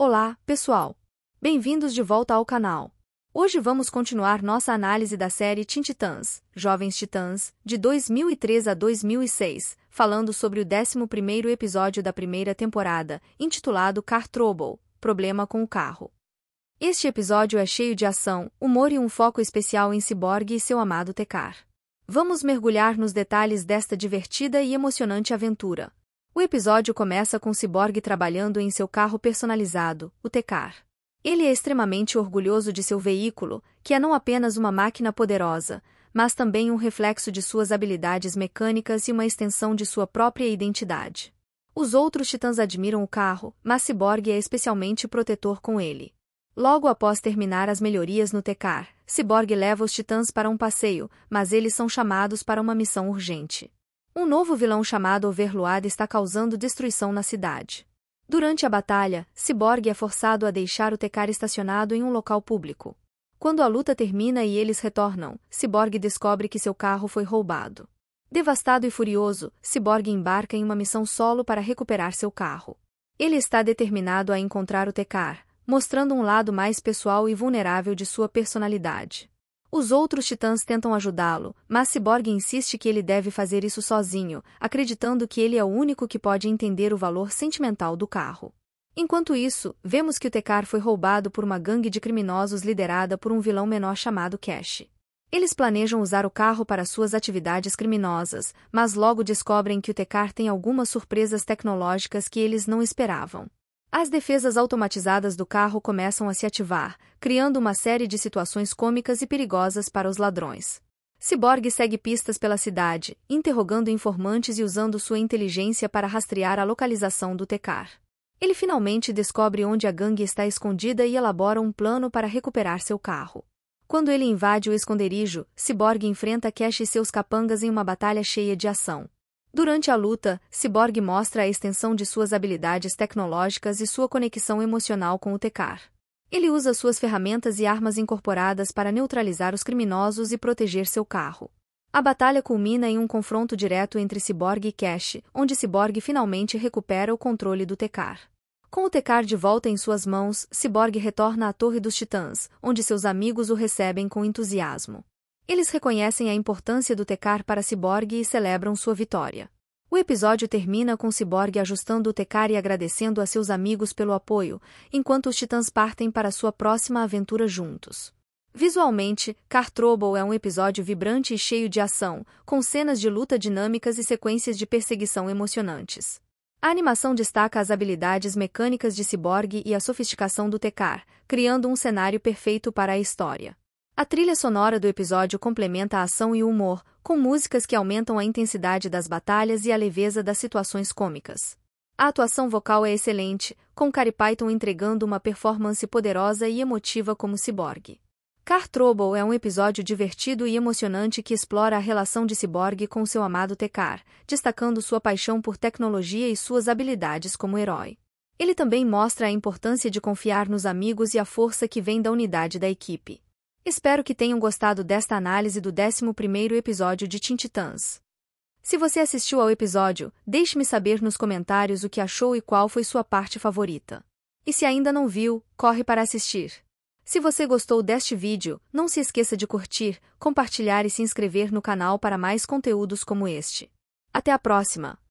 Olá, pessoal! Bem-vindos de volta ao canal. Hoje vamos continuar nossa análise da série Teen Titans, Jovens Titãs, de 2003 a 2006, falando sobre o 11º episódio da primeira temporada, intitulado Car Trouble, Problema com o Carro. Este episódio é cheio de ação, humor e um foco especial em Cyborg e seu amado Tecar. Vamos mergulhar nos detalhes desta divertida e emocionante aventura. O episódio começa com Cyborg trabalhando em seu carro personalizado, o Tecar. Ele é extremamente orgulhoso de seu veículo, que é não apenas uma máquina poderosa, mas também um reflexo de suas habilidades mecânicas e uma extensão de sua própria identidade. Os outros titãs admiram o carro, mas Cyborg é especialmente protetor com ele. Logo após terminar as melhorias no Tecar, Cyborg leva os titãs para um passeio, mas eles são chamados para uma missão urgente. Um novo vilão chamado Overload está causando destruição na cidade. Durante a batalha, Cyborg é forçado a deixar o Tecar estacionado em um local público. Quando a luta termina e eles retornam, Cyborg descobre que seu carro foi roubado. Devastado e furioso, Cyborg embarca em uma missão solo para recuperar seu carro. Ele está determinado a encontrar o Tecar, mostrando um lado mais pessoal e vulnerável de sua personalidade. Os outros titãs tentam ajudá-lo, mas Cyborg insiste que ele deve fazer isso sozinho, acreditando que ele é o único que pode entender o valor sentimental do carro. Enquanto isso, vemos que o Tecar foi roubado por uma gangue de criminosos liderada por um vilão menor chamado Cash. Eles planejam usar o carro para suas atividades criminosas, mas logo descobrem que o Tecar tem algumas surpresas tecnológicas que eles não esperavam. As defesas automatizadas do carro começam a se ativar, criando uma série de situações cômicas e perigosas para os ladrões. Cyborg segue pistas pela cidade, interrogando informantes e usando sua inteligência para rastrear a localização do Tecar. Ele finalmente descobre onde a gangue está escondida e elabora um plano para recuperar seu carro. Quando ele invade o esconderijo, Cyborg enfrenta Cash e seus capangas em uma batalha cheia de ação. Durante a luta, Cyborg mostra a extensão de suas habilidades tecnológicas e sua conexão emocional com o Tekar. Ele usa suas ferramentas e armas incorporadas para neutralizar os criminosos e proteger seu carro. A batalha culmina em um confronto direto entre Cyborg e Cash, onde Cyborg finalmente recupera o controle do Tekar. Com o Tekar de volta em suas mãos, Cyborg retorna à Torre dos Titãs, onde seus amigos o recebem com entusiasmo. Eles reconhecem a importância do Tecar para Cyborg e celebram sua vitória. O episódio termina com Cyborg ajustando o Tecar e agradecendo a seus amigos pelo apoio, enquanto os Titãs partem para sua próxima aventura juntos. Visualmente, Car Trouble é um episódio vibrante e cheio de ação, com cenas de luta dinâmicas e sequências de perseguição emocionantes. A animação destaca as habilidades mecânicas de Cyborg e a sofisticação do Tecar, criando um cenário perfeito para a história. A trilha sonora do episódio complementa a ação e o humor, com músicas que aumentam a intensidade das batalhas e a leveza das situações cômicas. A atuação vocal é excelente, com Carrie Python entregando uma performance poderosa e emotiva como ciborgue. Car Trouble é um episódio divertido e emocionante que explora a relação de ciborgue com seu amado Tekar, destacando sua paixão por tecnologia e suas habilidades como herói. Ele também mostra a importância de confiar nos amigos e a força que vem da unidade da equipe. Espero que tenham gostado desta análise do 11º episódio de Teen Se você assistiu ao episódio, deixe-me saber nos comentários o que achou e qual foi sua parte favorita. E se ainda não viu, corre para assistir. Se você gostou deste vídeo, não se esqueça de curtir, compartilhar e se inscrever no canal para mais conteúdos como este. Até a próxima!